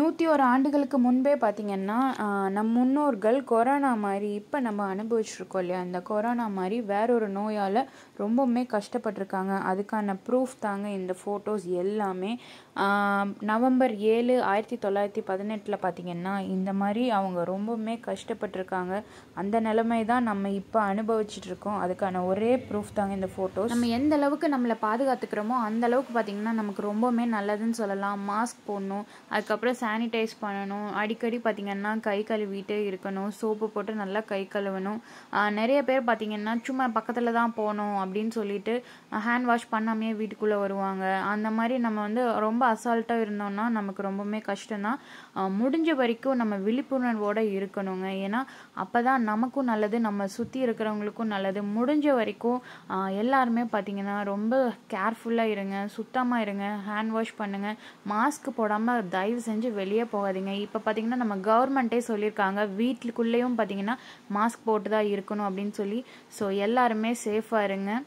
நூற்றி ஒரு ஆண்டுகளுக்கு முன்பே பார்த்திங்கன்னா நம் முன்னோர்கள் கொரோனா மாதிரி இப்போ நம்ம அனுபவிச்சிருக்கோம் இல்லையா அந்த கொரோனா மாதிரி வேறொரு நோயால் ரொம்பவுமே கஷ்டப்பட்டிருக்காங்க அதுக்கான ப்ரூஃப் தாங்க இந்த ஃபோட்டோஸ் எல்லாமே நவம்பர் ஏழு ஆயிரத்தி தொள்ளாயிரத்தி பதினெட்டில் பார்த்திங்கன்னா இந்த மாதிரி அவங்க ரொம்பவுமே கஷ்டப்பட்டிருக்காங்க அந்த நிலைமை தான் நம்ம இப்போ அனுபவிச்சிட்ருக்கோம் அதுக்கான ஒரே ப்ரூஃப் தாங்க இந்த ஃபோட்டோஸ் நம்ம எந்த அளவுக்கு நம்மளை பாதுகாத்துக்கிறோமோ அந்த அளவுக்கு பார்த்திங்கன்னா நமக்கு ரொம்பவுமே நல்லதுன்னு சொல்லலாம் மாஸ்க் போடணும் அதுக்கப்புறம் சானிடைஸ் பண்ணணும் அடிக்கடி பார்த்திங்கன்னா கை கழுவிட்டே இருக்கணும் சோப்பு போட்டு நல்லா கை கழுவணும் நிறைய பேர் பார்த்திங்கன்னா சும்மா பக்கத்தில் தான் போகணும் அப்படின்னு சொல்லிட்டு ஹேண்ட் வாஷ் பண்ணாமே வீட்டுக்குள்ளே வருவாங்க அந்த மாதிரி நம்ம வந்து ரொம்ப அசால்ட்டாக இருந்தோம்னா நமக்கு ரொம்பவுமே கஷ்டம்தான் முடிஞ்ச வரைக்கும் நம்ம விழிப்புணர்வோடு இருக்கணுங்க ஏன்னா அப்போ தான் நமக்கும் நல்லது நம்ம சுற்றி இருக்கிறவங்களுக்கும் நல்லது முடிஞ்ச வரைக்கும் எல்லாருமே பார்த்திங்கன்னா ரொம்ப கேர்ஃபுல்லாக இருங்க சுத்தமாக இருங்க ஹேண்ட் வாஷ் பண்ணுங்கள் மாஸ்க் போடாமல் தயவு செஞ்சு வெளியே போகாதீங்க இப்போ பார்த்தீங்கன்னா நம்ம கவர்மெண்ட்டே சொல்லியிருக்காங்க வீட்டுக்குள்ளேயும் பார்த்தீங்கன்னா மாஸ்க் போட்டு தான் இருக்கணும் அப்படின்னு சொல்லி ஸோ எல்லாருமே சேஃபாக இருங்க